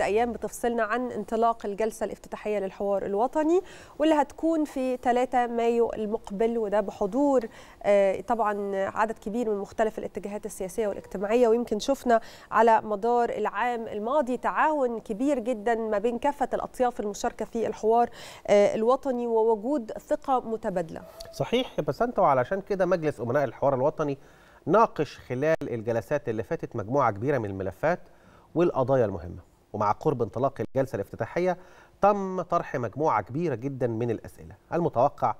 أيام بتفصلنا عن انطلاق الجلسة الافتتاحية للحوار الوطني واللي هتكون في 3 مايو المقبل وده بحضور آه، طبعا عدد كبير من مختلف الاتجاهات السياسية والاجتماعية ويمكن شفنا على مدار العام الماضي تعاون كبير جدا ما بين كافة الأطياف المشاركة في الحوار آه، الوطني ووجود ثقة متبادلة صحيح بس أنت وعلشان كده مجلس أمناء الحوار الوطني ناقش خلال الجلسات اللي فاتت مجموعة كبيرة من الملفات والقضايا المهمة ومع قرب انطلاق الجلسة الافتتاحية تم طرح مجموعة كبيرة جدا من الأسئلة المتوقع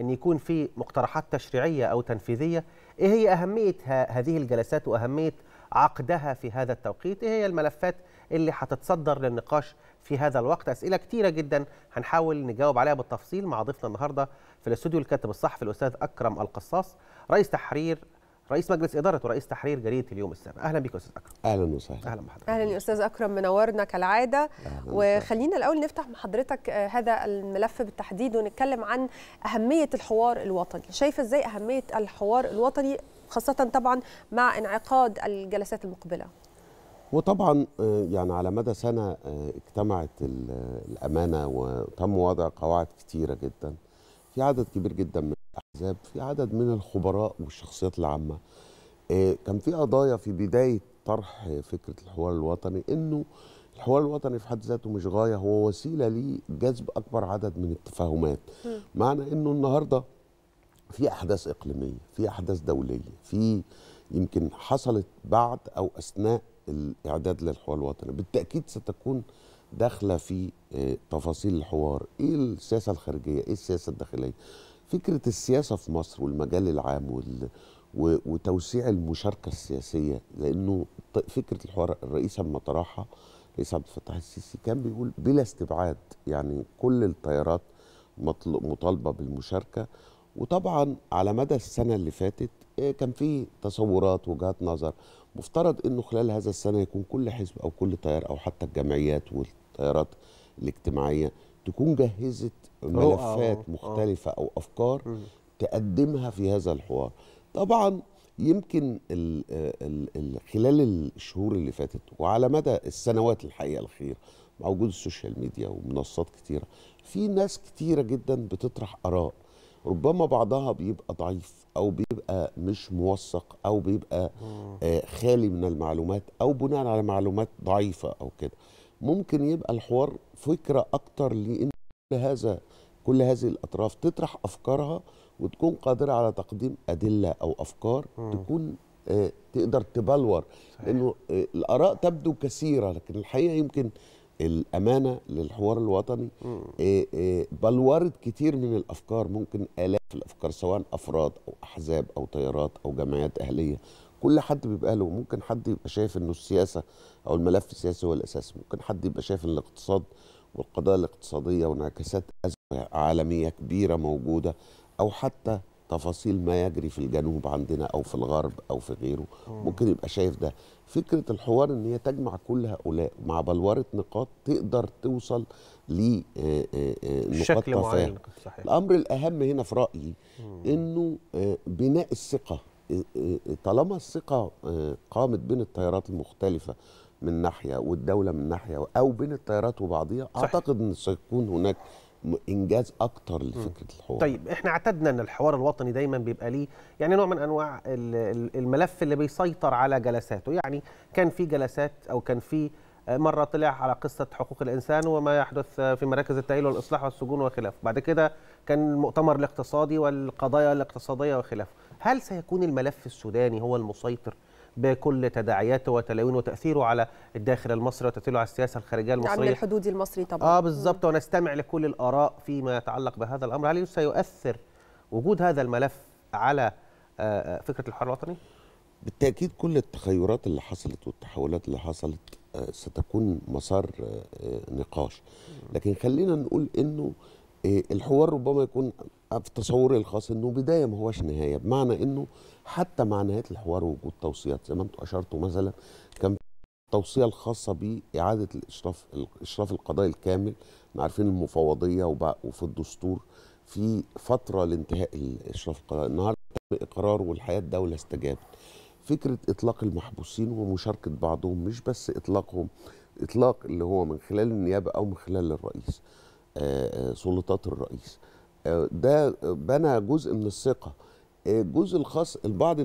أن يكون في مقترحات تشريعية أو تنفيذية إيه هي أهمية هذه الجلسات وأهمية عقدها في هذا التوقيت إيه هي الملفات اللي هتتصدر للنقاش في هذا الوقت أسئلة كتيرة جدا هنحاول نجاوب عليها بالتفصيل مع ضيفنا النهاردة في الاستوديو الكاتب الصحفي الأستاذ أكرم القصاص رئيس تحرير رئيس مجلس اداره ورئيس تحرير جريده اليوم السابع اهلا بك استاذ اكرم اهلا وسهلا اهلا بحضرتك اهلا يا استاذ اكرم منورنا كالعاده وخلينا الاول نفتح مع حضرتك آه، هذا الملف بالتحديد ونتكلم عن اهميه الحوار الوطني شايفه ازاي اهميه الحوار الوطني خاصه طبعا مع انعقاد الجلسات المقبله وطبعا آه، يعني على مدى سنه آه، اجتمعت الامانه وتم وضع قواعد كثيره جدا في عدد كبير جدا من الاحزاب في عدد من الخبراء والشخصيات العامه آه، كان في قضايا في بدايه طرح فكره الحوار الوطني انه الحوار الوطني في حد ذاته مش غايه هو وسيله لجذب اكبر عدد من التفاهمات معنى انه النهارده في احداث اقليميه في احداث دوليه في يمكن حصلت بعد او اثناء الاعداد للحوار الوطني بالتاكيد ستكون داخله في آه، تفاصيل الحوار ايه السياسه الخارجيه ايه السياسه الداخليه فكره السياسه في مصر والمجال العام وال... و... وتوسيع المشاركه السياسيه لانه فكره الحوار الرئيس لما طرحها الرئيس عبد الفتاح السيسي كان بيقول بلا استبعاد يعني كل التيارات مطالبه بالمشاركه وطبعا على مدى السنه اللي فاتت آه، كان في تصورات وجهات نظر مفترض انه خلال هذا السنه يكون كل حزب او كل تيار او حتى الجمعيات والتيارات الاجتماعيه تكون جهزت ملفات آه. مختلفه او افكار تقدمها في هذا الحوار طبعا يمكن خلال الشهور اللي فاتت وعلى مدى السنوات الحقيقه الخير مع وجود السوشيال ميديا ومنصات كتيره في ناس كتيره جدا بتطرح اراء ربما بعضها بيبقى ضعيف او بيبقى مش موثق او بيبقى آه خالي من المعلومات او بناء على معلومات ضعيفه او كده ممكن يبقى الحوار فكره اكتر لان هذا كل هذه الاطراف تطرح افكارها وتكون قادره على تقديم ادله او افكار م. تكون آه، تقدر تبلور لانه آه، الاراء تبدو كثيره لكن الحقيقه يمكن الامانه للحوار الوطني آه، بلورت كتير من الافكار ممكن الاف الافكار سواء افراد او احزاب او تيارات او جمعيات اهليه كل حد بيبقى له ممكن حد يبقى شايف انه السياسه او الملف السياسي هو الاساس ممكن حد يبقى شايف ان الاقتصاد والقضايا الاقتصاديه وانعكاسات ازمه عالميه كبيره موجوده او حتى تفاصيل ما يجري في الجنوب عندنا او في الغرب او في غيره ممكن يبقى شايف ده فكره الحوار ان هي تجمع كل هؤلاء مع بلوره نقاط تقدر توصل ل آه، آه، آه، نقاط تفاهم الامر الاهم هنا في رايي انه بناء الثقه طالما الثقه آه، قامت بين التيارات المختلفه من ناحيه والدوله من ناحيه او بين التيارات وبعضها اعتقد ان سيكون هناك انجاز اكتر لفكره الحوار طيب احنا اعتدنا ان الحوار الوطني دايما بيبقى ليه يعني نوع من انواع الملف اللي بيسيطر على جلساته يعني كان في جلسات او كان في آه، مره طلع على قصه حقوق الانسان وما يحدث آه، في مراكز التاهيل والاصلاح والسجون وخلافه بعد كده كان المؤتمر الاقتصادي والقضايا الاقتصاديه وخلافه هل سيكون الملف السوداني هو المسيطر بكل تداعياته وتلاوينه وتاثيره على الداخل المصري وتاثيره على السياسه الخارجيه يعني المصريه عامل الحدودي المصري طبعا اه بالظبط ونستمع لكل الاراء فيما يتعلق بهذا الامر هل سيؤثر وجود هذا الملف على آه، آه، فكره الحوار الوطني بالتاكيد كل التخيرات اللي حصلت والتحولات اللي حصلت آه، ستكون مسار نقاش لكن خلينا نقول انه إيه، الحوار ربما يكون في تصوري الخاص انه بدايه ما هوش نهايه بمعنى انه حتى مع نهايه الحوار وجود توصيات زي ما انتم اشرتوا مثلا كان التوصيه الخاصه باعاده الاشراف الاشراف القضاء الكامل احنا عارفين المفوضيه وفي الدستور في فتره لانتهاء الاشراف القضاء النهارده تم اقرار والحياه الدوله استجابت فكره اطلاق المحبوسين ومشاركه بعضهم مش بس اطلاقهم اطلاق اللي هو من خلال النيابه او من خلال الرئيس سلطات الرئيس آه، ده بنى جزء من الثقه آه، الجزء الخاص البعض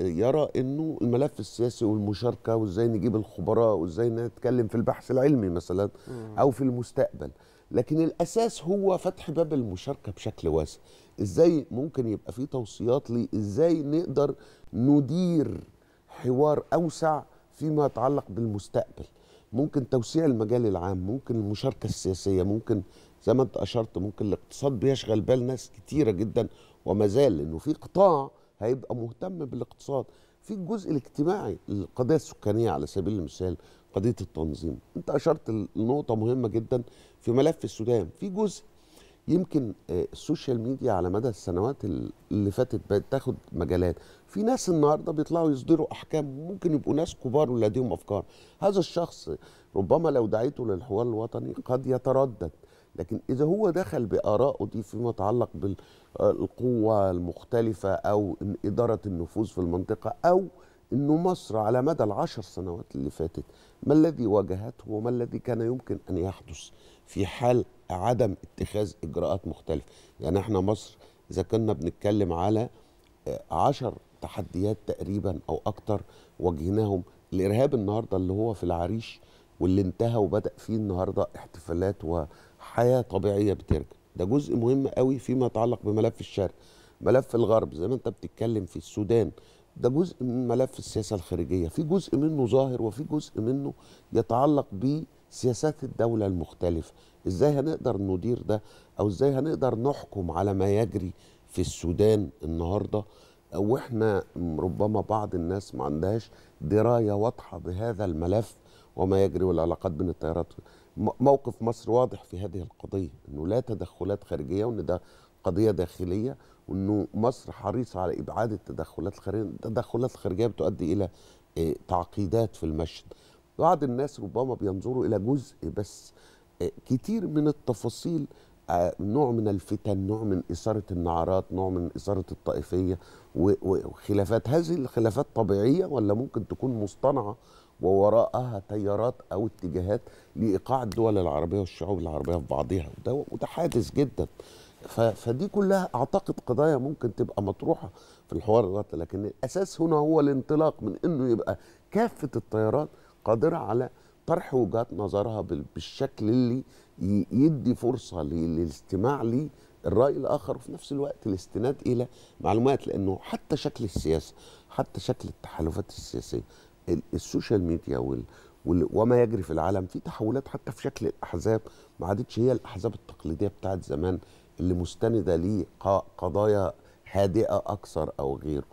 يرى انه الملف السياسي والمشاركه وازاي نجيب الخبراء وازاي نتكلم في البحث العلمي مثلا او في المستقبل لكن الاساس هو فتح باب المشاركه بشكل واسع ازاي ممكن يبقى في توصيات لي ازاي نقدر ندير حوار اوسع فيما يتعلق بالمستقبل ممكن توسيع المجال العام ممكن المشاركة السياسية ممكن زي ما انت أشرت ممكن الاقتصاد بيشغل بال ناس كتيرة جدا وما زال لأنه في قطاع هيبقى مهتم بالاقتصاد في الجزء الاجتماعي القضية السكانية على سبيل المثال قضية التنظيم انت أشرت لنقطة مهمة جدا في ملف السودان في جزء يمكن آه، السوشيال ميديا على مدى السنوات اللي فاتت بقت تاخد مجالات في ناس النهارده بيطلعوا يصدروا احكام ممكن يبقوا ناس كبار ولديهم افكار هذا الشخص ربما لو دعيته للحوار الوطني قد يتردد لكن اذا هو دخل بارائه دي فيما يتعلق بالقوه المختلفه او اداره النفوذ في المنطقه او انه مصر على مدى العشر سنوات اللي فاتت ما الذي واجهته وما الذي كان يمكن ان يحدث في حال عدم اتخاذ اجراءات مختلفه يعني احنا مصر اذا كنا بنتكلم على عشر تحديات تقريبا او اكتر واجهناهم الارهاب النهارده اللي هو في العريش واللي انتهى وبدا فيه النهارده احتفالات وحياه طبيعيه بترجع ده جزء مهم قوي فيما يتعلق بملف الشرق ملف الغرب زي ما انت بتتكلم في السودان ده جزء من ملف السياسه الخارجيه في جزء منه ظاهر وفي جزء منه يتعلق بسياسات الدوله المختلفه ازاي هنقدر ندير ده او ازاي هنقدر نحكم على ما يجري في السودان النهارده واحنا ربما بعض الناس ما عندهاش درايه واضحه بهذا الملف وما يجري والعلاقات بين التيارات موقف مصر واضح في هذه القضيه انه لا تدخلات خارجيه وان ده قضيه داخليه وانه مصر حريصه على ابعاد التدخلات الخارجيه التدخلات الخارجيه بتؤدي الى آه، تعقيدات في المشهد بعض الناس ربما بينظروا الى جزء بس آه، كتير من التفاصيل آه، نوع من الفتن نوع من إثارة النعرات نوع من إثارة الطائفية وخلافات هذه الخلافات طبيعية ولا ممكن تكون مصطنعة ووراءها تيارات أو اتجاهات لإيقاع الدول العربية والشعوب العربية في بعضها وده, وده حادث جدا فدي كلها أعتقد قضايا ممكن تبقى مطروحة في الحوار دلوقتي لكن الأساس هنا هو الانطلاق من أنه يبقى كافة التيارات قادرة على طرح وجهات نظرها بالشكل اللي يدي فرصه للاستماع لي الراي الاخر وفي نفس الوقت الاستناد الى معلومات لانه حتى شكل السياسه حتى شكل التحالفات السياسيه السوشيال ميديا وال وما يجري في العالم في تحولات حتى في شكل الاحزاب ما عادتش هي الاحزاب التقليديه بتاعت زمان اللي مستنده لقضايا هادئه اكثر او غيره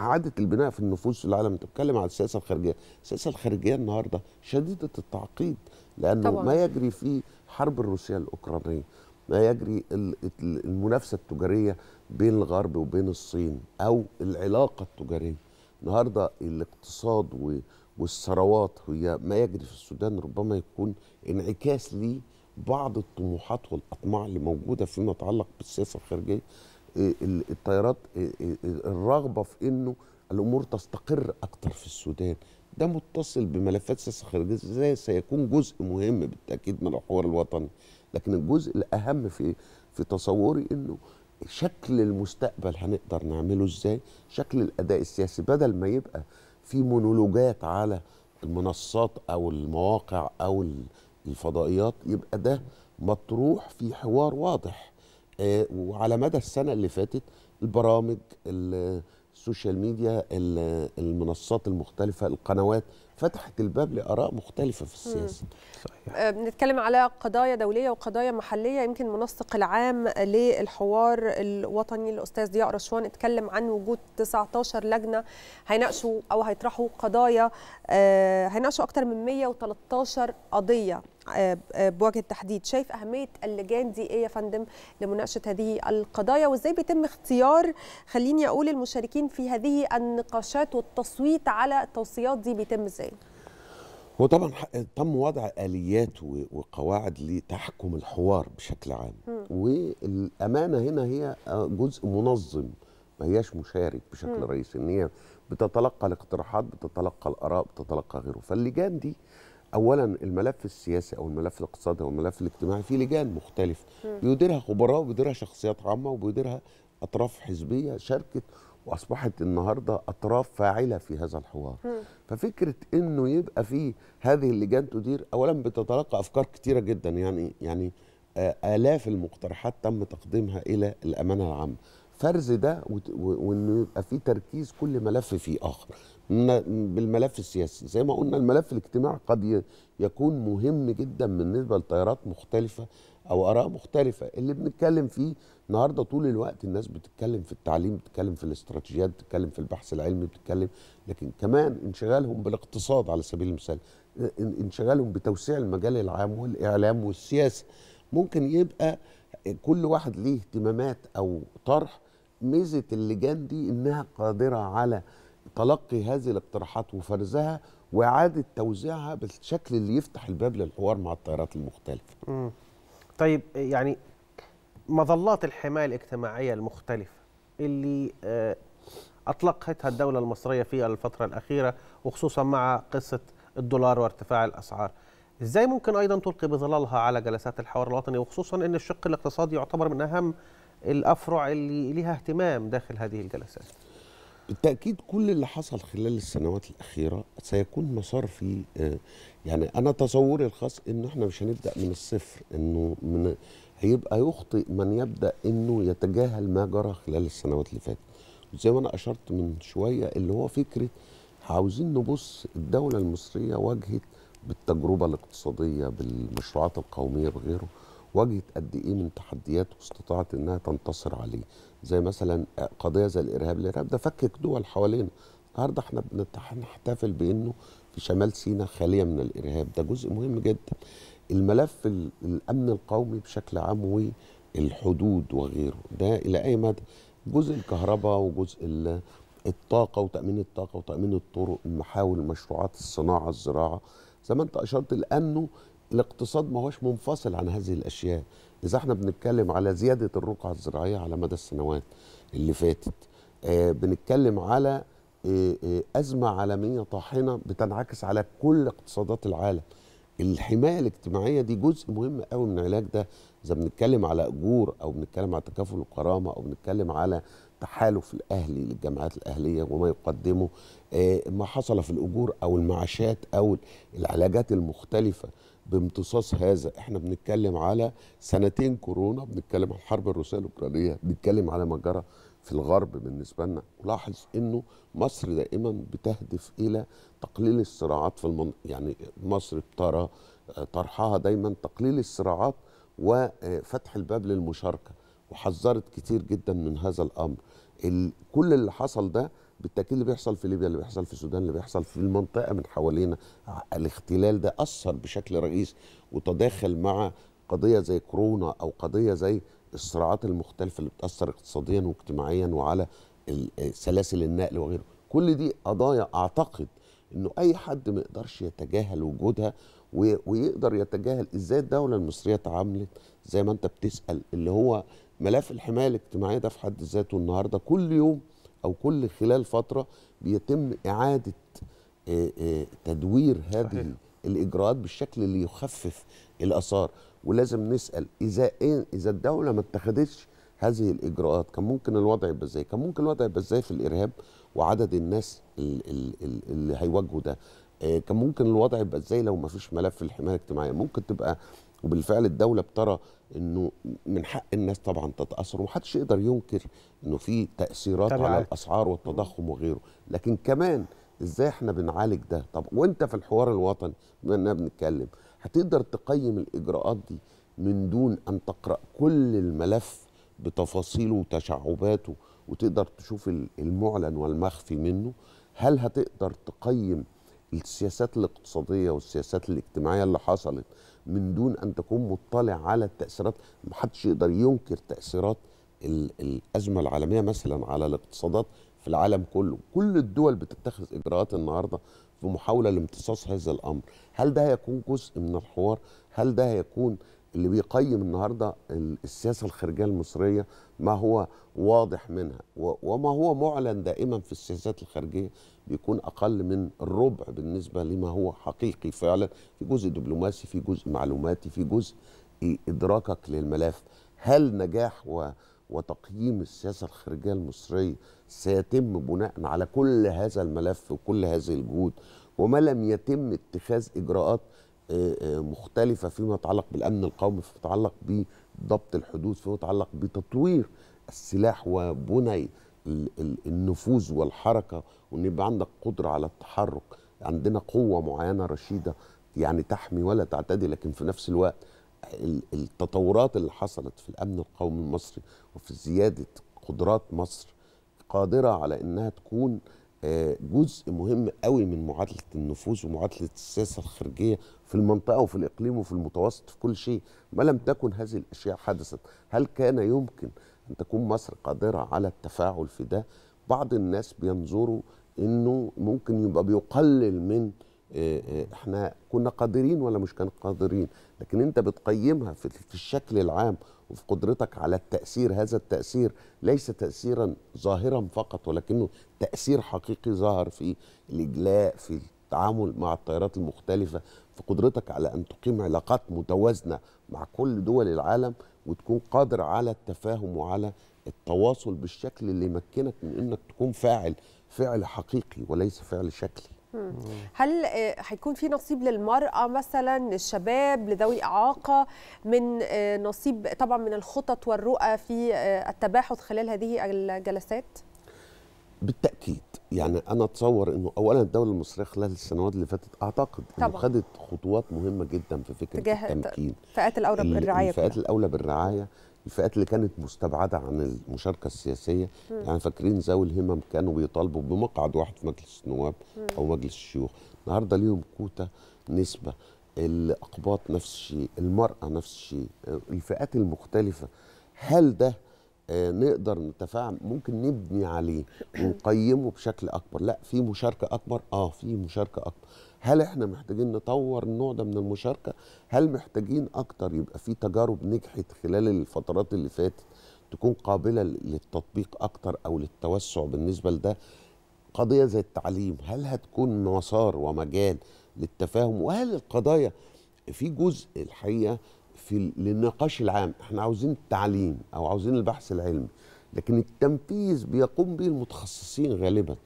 اعاده البناء في النفوس في العالم تتكلم بتتكلم على السياسه الخارجيه، السياسه الخارجيه النهارده شديده التعقيد لانه طبعا. ما يجري في حرب الروسيه الاوكرانيه ما يجري المنافسه التجاريه بين الغرب وبين الصين او العلاقه التجاريه النهارده الاقتصاد والثروات هي ما يجري في السودان ربما يكون انعكاس لبعض الطموحات والاطماع اللي موجوده فيما يتعلق بالسياسه الخارجيه إيه، الطيارات إيه، إيه، الرغبه في انه الامور تستقر اكتر في السودان ده متصل بملفات سياسه خارجيه ازاي سيكون جزء مهم بالتاكيد من الحوار الوطني لكن الجزء الاهم في في تصوري انه شكل المستقبل هنقدر نعمله ازاي شكل الاداء السياسي بدل ما يبقى في مونولوجات على المنصات او المواقع او الفضائيات يبقى ده مطروح في حوار واضح آه، وعلى مدى السنه اللي فاتت البرامج السوشيال ميديا المنصات المختلفه القنوات فتحت الباب لاراء مختلفه في السياسه صحيح آه، بنتكلم على قضايا دوليه وقضايا محليه يمكن منسق العام للحوار الوطني الاستاذ ضياء رشوان اتكلم عن وجود 19 لجنه هيناقشوا او هيطرحوا قضايا آه، هيناقشوا اكثر من 113 قضيه آه، آه، بوجه التحديد شايف اهميه اللجان دي ايه يا فندم لمناقشه هذه القضايا وازاي بيتم اختيار خليني اقول المشاركين في هذه النقاشات والتصويت على التوصيات دي بيتم ازاي هو طبعا تم وضع اليات وقواعد لتحكم الحوار بشكل عام م. والامانه هنا هي جزء منظم ما هياش مشارك بشكل م. رئيسي ان هي بتتلقى الاقتراحات بتتلقى الاراء بتتلقى غيره فاللجان دي اولا الملف السياسي او الملف الاقتصادي او الملف الاجتماعي فيه لجان مختلف بيديرها خبراء وبيديرها شخصيات عامه وبيديرها اطراف حزبيه شاركت واصبحت النهارده اطراف فاعله في هذا الحوار م. ففكره انه يبقى في هذه اللجان تدير اولا بتتلقى افكار كتيره جدا يعني يعني آه، الاف المقترحات تم تقديمها الى الامانه العامه فرز ده وانه يبقى في تركيز كل ملف في اخر بالملف السياسي زي ما قلنا الملف الاجتماعي قد يكون مهم جدا بالنسبه لتيارات مختلفه او اراء مختلفه اللي بنتكلم فيه النهارده طول الوقت الناس بتتكلم في التعليم بتتكلم في الاستراتيجيات بتتكلم في البحث العلمي بتتكلم لكن كمان انشغالهم بالاقتصاد على سبيل المثال انشغالهم بتوسيع المجال العام والاعلام والسياسه ممكن يبقى كل واحد ليه اهتمامات او طرح ميزه اللجان دي انها قادره على تلقي هذه الاقتراحات وفرزها واعاده توزيعها بالشكل اللي يفتح الباب للحوار مع التيارات المختلفه. طيب يعني مظلات الحمايه الاجتماعيه المختلفه اللي آه، اطلقتها الدوله المصريه في الفتره الاخيره وخصوصا مع قصه الدولار وارتفاع الاسعار. ازاي ممكن ايضا تلقي بظلالها على جلسات الحوار الوطني وخصوصا ان الشق الاقتصادي يعتبر من اهم الافرع اللي ليها اهتمام داخل هذه الجلسات بالتاكيد كل اللي حصل خلال السنوات الاخيره سيكون مسار في آه، يعني انا تصوري الخاص ان احنا مش هنبدا من الصفر انه من هيبقى يخطئ من يبدا انه يتجاهل ما جرى خلال السنوات اللي فاتت زي ما انا اشرت من شويه اللي هو فكره عاوزين نبص الدوله المصريه واجهت بالتجربه الاقتصاديه بالمشروعات القوميه بغيره واجهت قد ايه من تحديات واستطاعت انها تنتصر عليه زي مثلا قضيه زي الارهاب الارهاب ده فكك دول حوالينا النهارده احنا بنحتفل بانه في شمال سيناء خاليه من الارهاب ده جزء مهم جدا الملف الامن القومي بشكل عام والحدود وغيره ده الى اي مدى جزء الكهرباء وجزء الطاقه وتامين الطاقه وتامين الطرق محاول مشروعات الصناعه الزراعه زي ما انت اشرت لانه الاقتصاد ما هوش منفصل عن هذه الاشياء اذا احنا بنتكلم على زياده الرقعه الزراعيه على مدى السنوات اللي فاتت آه بنتكلم على آه آه ازمه عالميه طاحنه بتنعكس على كل اقتصادات العالم الحمايه الاجتماعيه دي جزء مهم قوي من العلاج ده اذا بنتكلم على اجور او بنتكلم على تكافل الكرامه او بنتكلم على تحالف الاهلي للجامعات الاهليه وما يقدمه آه، ما حصل في الاجور او المعاشات او العلاجات المختلفه بامتصاص هذا احنا بنتكلم على سنتين كورونا بنتكلم على الحرب الروسيه الاوكرانيه بنتكلم على ما جرى في الغرب بالنسبه لنا ولاحظ انه مصر دائما بتهدف الى تقليل الصراعات في المنطقه يعني مصر بترى آه، طرحها دايما تقليل الصراعات وفتح الباب للمشاركه وحذرت كتير جدا من هذا الامر كل اللي حصل ده بالتاكيد اللي بيحصل في ليبيا اللي بيحصل في السودان اللي بيحصل في المنطقه من حوالينا الاختلال ده اثر بشكل رئيسي وتداخل مع قضيه زي كورونا او قضيه زي الصراعات المختلفه اللي بتاثر اقتصاديا واجتماعيا وعلى آه، سلاسل النقل وغيره كل دي قضايا اعتقد انه اي حد ما يقدرش يتجاهل وجودها ويقدر يتجاهل ازاي الدوله المصريه اتعاملت زي ما انت بتسال اللي هو ملف الحمايه الاجتماعيه ده في حد ذاته النهارده كل يوم او كل خلال فتره بيتم اعاده تدوير هذه صحيح. الاجراءات بالشكل اللي يخفف الاثار ولازم نسال اذا إيه اذا الدوله ما اتخذتش هذه الاجراءات كان ممكن الوضع يبقى ازاي كان ممكن الوضع يبقى ازاي في الارهاب وعدد الناس اللي هيواجهوا ده كان ممكن الوضع يبقى ازاي لو ما فيش ملف الحمايه الاجتماعيه ممكن تبقى وبالفعل الدوله بترى انه من حق الناس طبعا تتاثر ومحدش يقدر ينكر انه في تاثيرات طبعا. على الاسعار والتضخم وغيره لكن كمان ازاي احنا بنعالج ده طب وانت في الحوار الوطني بما اننا بنتكلم هتقدر تقيم الاجراءات دي من دون ان تقرا كل الملف بتفاصيله وتشعباته وتقدر تشوف المعلن والمخفي منه هل هتقدر تقيم السياسات الاقتصاديه والسياسات الاجتماعيه اللي حصلت من دون ان تكون مطلع على التاثيرات محدش يقدر ينكر تاثيرات الازمه العالميه مثلا على الاقتصادات في العالم كله كل الدول بتتخذ اجراءات النهارده في محاوله لامتصاص هذا الامر هل ده هيكون جزء من الحوار هل ده هيكون اللي بيقيم النهارده السياسه الخارجيه المصريه ما هو واضح منها وما هو معلن دائما في السياسات الخارجيه بيكون اقل من الربع بالنسبه لما هو حقيقي فعلا في جزء دبلوماسي في جزء معلوماتي في جزء ادراكك للملف هل نجاح و وتقييم السياسة الخارجية المصرية سيتم بناء على كل هذا الملف وكل هذه الجهود وما لم يتم اتخاذ إجراءات آه، آه، مختلفة فيما يتعلق بالأمن القومي فيما يتعلق بضبط الحدود فيما يتعلق بتطوير السلاح وبني النفوذ والحركة وإن يبقى عندك قدرة على التحرك عندنا قوة معينة رشيدة يعني تحمي ولا تعتدي لكن في نفس الوقت التطورات اللي حصلت في الأمن القومي المصري وفي زيادة قدرات مصر قادرة على أنها تكون آه، جزء مهم قوي من معادله النفوذ ومعادله السياسه الخارجيه في المنطقه وفي الاقليم وفي المتوسط في كل شيء ما لم تكن هذه الاشياء حدثت هل كان يمكن ان تكون مصر قادره على التفاعل في ده بعض الناس بينظروا انه ممكن يبقى بيقلل من آه، آه، احنا كنا قادرين ولا مش كان قادرين لكن انت بتقيمها في الشكل العام وفي قدرتك على التأثير هذا التأثير ليس تأثيرا ظاهرا فقط ولكنه تأثير حقيقي ظهر في الإجلاء في التعامل مع التيارات المختلفة في قدرتك على أن تقيم علاقات متوازنة مع كل دول العالم وتكون قادر على التفاهم وعلى التواصل بالشكل اللي يمكنك من أنك تكون فاعل فعل حقيقي وليس فعل شكلي هل آه، هيكون في نصيب للمرأة مثلا للشباب لذوي إعاقة من آه، نصيب طبعا من الخطط والرؤى في آه، التباحث خلال هذه الجلسات؟ بالتأكيد يعني أنا أتصور أنه أولا الدولة المصرية خلال السنوات اللي فاتت أعتقد أنه خدت خطوات مهمة جدا في فكرة التمكين فئات الأولى بالرعاية الفئات الأولى بالرعاية الفئات اللي كانت مستبعده عن المشاركه السياسيه يعني فاكرين ذوي الهمم كانوا بيطالبوا بمقعد واحد في مجلس النواب او مجلس الشيوخ النهارده ليهم كوتا نسبه الاقباط نفس الشيء المراه نفس الشيء الفئات المختلفه هل ده آه، نقدر نتفاعل ممكن نبني عليه ونقيمه بشكل اكبر لا في مشاركه اكبر اه في مشاركه اكبر هل احنا محتاجين نطور النوع ده من المشاركه هل محتاجين اكتر يبقى في تجارب نجحت خلال الفترات اللي فاتت تكون قابله للتطبيق اكتر او للتوسع بالنسبه لده قضيه زي التعليم هل هتكون مسار ومجال للتفاهم وهل القضايا في جزء الحقيقه في للنقاش العام احنا عاوزين التعليم او عاوزين البحث العلمي لكن التنفيذ بيقوم به المتخصصين غالبا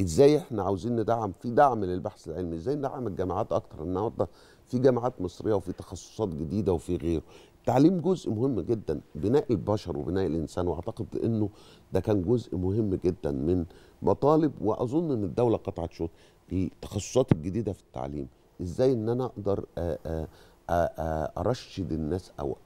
ازاي احنا عاوزين ندعم في دعم للبحث العلمي ازاي ندعم الجامعات اكتر النهارده في جامعات مصريه وفي تخصصات جديده وفي غيره التعليم جزء مهم جدا بناء البشر وبناء الانسان واعتقد انه ده كان جزء مهم جدا من مطالب واظن ان الدوله قطعت شوط التخصصات الجديده في التعليم ازاي ان انا اقدر آآ آآ ارشد الناس او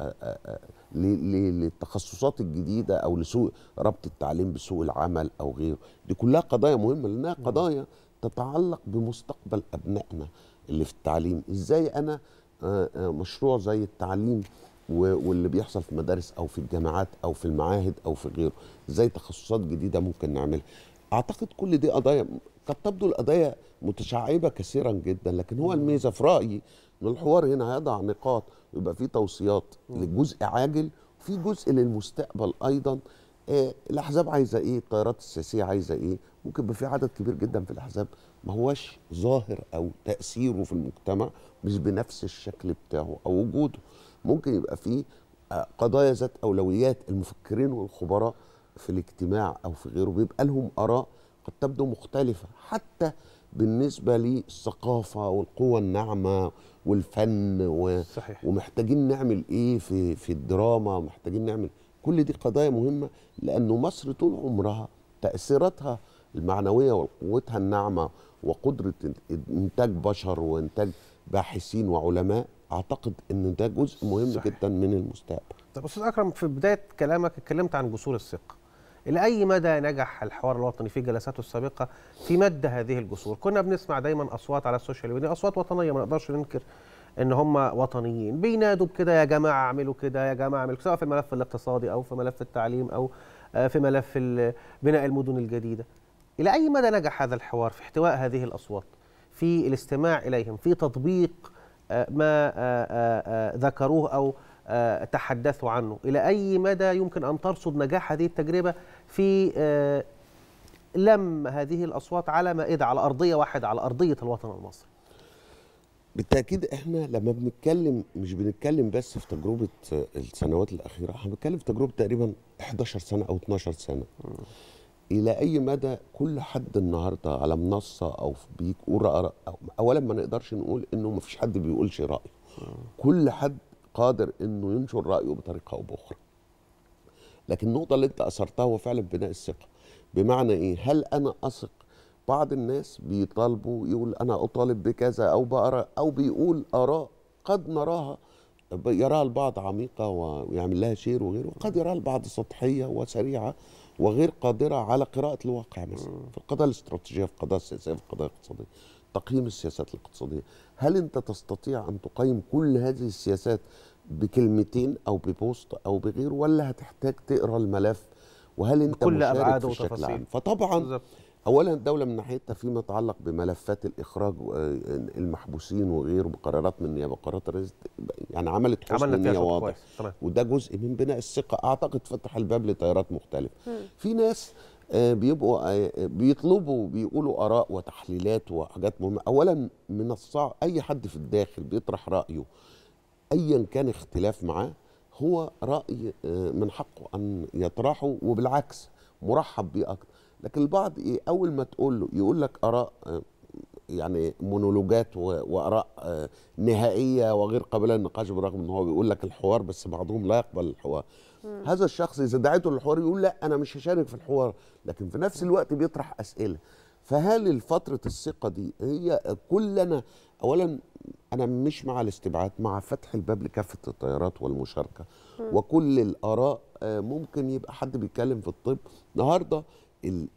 للتخصصات الجديده او لسوق ربط التعليم بسوق العمل او غيره دي كلها قضايا مهمه لانها قضايا تتعلق بمستقبل ابنائنا اللي في التعليم ازاي انا مشروع زي التعليم واللي بيحصل في مدارس او في الجامعات او في المعاهد او في غيره ازاي تخصصات جديده ممكن نعملها اعتقد كل دي قضايا قد تبدو القضايا متشعبة كثيرا جدا لكن هو الميزة في رأيي أن الحوار هنا هيضع نقاط ويبقى فيه توصيات لجزء عاجل وفي جزء للمستقبل أيضا آه، الأحزاب عايزة إيه التيارات السياسية عايزة إيه ممكن يبقى في عدد كبير جدا في الأحزاب ما هوش ظاهر أو تأثيره في المجتمع مش بنفس الشكل بتاعه أو وجوده ممكن يبقى فيه آه، قضايا ذات أولويات المفكرين والخبراء في الاجتماع أو في غيره بيبقى لهم آراء قد تبدو مختلفة حتى بالنسبة للثقافة والقوة الناعمة والفن و... صحيح. ومحتاجين نعمل إيه في, في الدراما ومحتاجين نعمل كل دي قضايا مهمة لأنه مصر طول عمرها تأثيراتها المعنوية وقوتها الناعمة وقدرة إنتاج بشر وإنتاج باحثين وعلماء أعتقد أن ده جزء مهم صحيح. جدا من المستقبل طب أستاذ أكرم في بداية كلامك اتكلمت عن جسور الثقة الى اي مدى نجح الحوار الوطني في جلساته السابقه في مد هذه الجسور كنا بنسمع دايما اصوات على السوشيال ميديا اصوات وطنيه ما نقدرش ننكر ان هم وطنيين بينادوا بكده يا جماعه اعملوا كده يا جماعه اعملوا سواء في الملف الاقتصادي او في ملف التعليم او آه، في ملف بناء المدن الجديده الى اي مدى نجح هذا الحوار في احتواء هذه الاصوات في الاستماع اليهم في تطبيق آه، ما آه، ذكروه او تحدثوا عنه إلى أي مدى يمكن أن ترصد نجاح هذه التجربة في آه، لم هذه الأصوات على مائدة على أرضية واحدة على أرضية الوطن المصري بالتأكيد إحنا لما بنتكلم مش بنتكلم بس في تجربة آه، السنوات الأخيرة احنا بنتكلم في تجربة تقريبا 11 سنة أو 12 سنة إلى أي مدى كل حد النهاردة على منصة أو بيقول رأي أولا ما نقدرش نقول إنه ما فيش حد بيقولش رأيه كل حد قادر إنه ينشر رأيه بطريقة أو بأخرى لكن النقطه اللي انت اثرتها هو فعلا بناء الثقه بمعنى ايه هل انا اثق بعض الناس بيطالبوا يقول انا اطالب بكذا او بقرا او بيقول اراء قد نراها يراها البعض عميقه ويعمل لها شير وغيره قد يراها البعض سطحيه وسريعه وغير قادره على قراءه الواقع مثلا في القضايا الاستراتيجيه في القضايا السياسيه في القضايا الاقتصاديه تقييم السياسات الاقتصاديه هل انت تستطيع ان تقيم كل هذه السياسات بكلمتين او ببوست او بغيره ولا هتحتاج تقرا الملف وهل انت كل ابعاده وتفاصيل فطبعا بالزبط. اولا الدوله من ناحيتها فيما يتعلق بملفات الاخراج المحبوسين وغيره بقرارات من النيابه قرارات الرئيس يعني عملت حسن نيه واضح وده جزء من بناء الثقه اعتقد فتح الباب لتيارات مختلفه في ناس آه، بيبقوا آه، بيطلبوا بيقولوا اراء وتحليلات وحاجات مهمه اولا من الصعب اي حد في الداخل بيطرح رايه ايا كان اختلاف معاه هو راي آه، من حقه ان يطرحه وبالعكس مرحب بيه اكتر لكن البعض إيه اول ما تقول له يقول لك اراء آه، يعني مونولوجات واراء آه، نهائيه وغير قابله للنقاش بالرغم ان هو بيقول لك الحوار بس بعضهم لا يقبل الحوار مم. هذا الشخص اذا دعيته للحوار يقول لا انا مش هشارك في الحوار لكن في نفس الوقت بيطرح اسئله فهل الفتره الثقه دي هي كل انا اولا انا مش مع الاستبعاد مع فتح الباب لكافه التيارات والمشاركه م. وكل الاراء آه، ممكن يبقى حد بيتكلم في الطب النهارده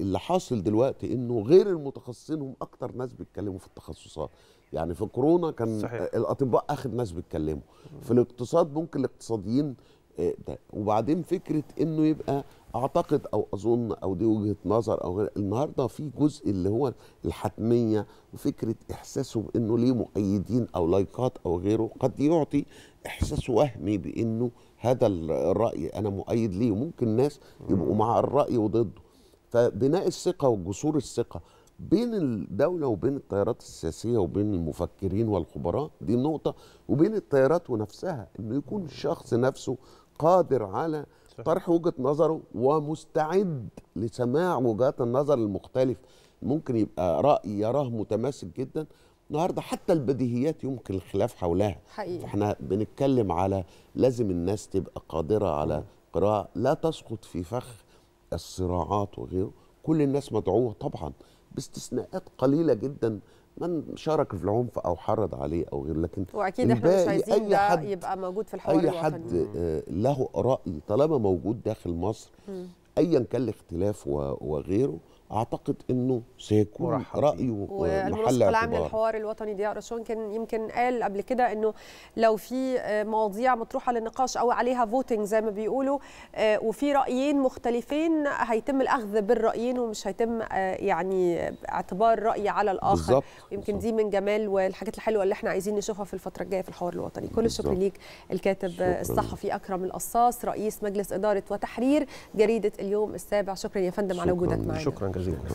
اللي حاصل دلوقتي انه غير المتخصصين هم اكتر ناس بيتكلموا في التخصصات يعني في كورونا كان صحيح. الاطباء اخر ناس بيتكلموا في الاقتصاد ممكن الاقتصاديين إيه، وبعدين فكره انه يبقى اعتقد او اظن او دي وجهه نظر او غير النهارده في جزء اللي هو الحتميه وفكره احساسه بانه ليه مؤيدين او لايكات او غيره قد يعطي احساس وهمي بانه هذا الراي انا مؤيد ليه وممكن ناس يبقوا مع الراي وضده فبناء الثقه وجسور الثقه بين الدولة وبين التيارات السياسية وبين المفكرين والخبراء دي نقطة وبين التيارات ونفسها إنه يكون الشخص نفسه قادر على طرح وجهة نظره ومستعد لسماع وجهات النظر المختلف ممكن يبقى رأي يراه متماسك جدا النهارده حتى البديهيات يمكن الخلاف حولها حقيقي احنا بنتكلم على لازم الناس تبقى قادرة على آه. قراءة لا تسقط في فخ الصراعات وغيره كل الناس مدعوة طبعا باستثناءات قليله جدا من شارك في العنف او حرض عليه او غير لكن واكيد احنا مش عايزين ده حد يبقى موجود في الحوار اي حد آه، له راي طالما موجود داخل مصر ايا كان الاختلاف وغيره اعتقد انه سيكون مرحب. رايه والمنسق العام للحوار الوطني ديار رشوان كان يمكن قال قبل كده انه لو في آه، مواضيع مطروحه للنقاش او عليها فوتنج زي ما بيقولوا آه، وفي رايين مختلفين هيتم الاخذ بالرايين ومش هيتم آه، يعني اعتبار راي على الاخر بالزبط. يمكن دي من جمال والحاجات الحلوه اللي احنا عايزين نشوفها في الفتره الجايه في الحوار الوطني كل الشكر ليك الكاتب شكرا. الصحفي اكرم القصاص رئيس مجلس اداره وتحرير جريده اليوم السابع شكرا يا فندم شكرا. على وجودك معنا شكرا Gracias.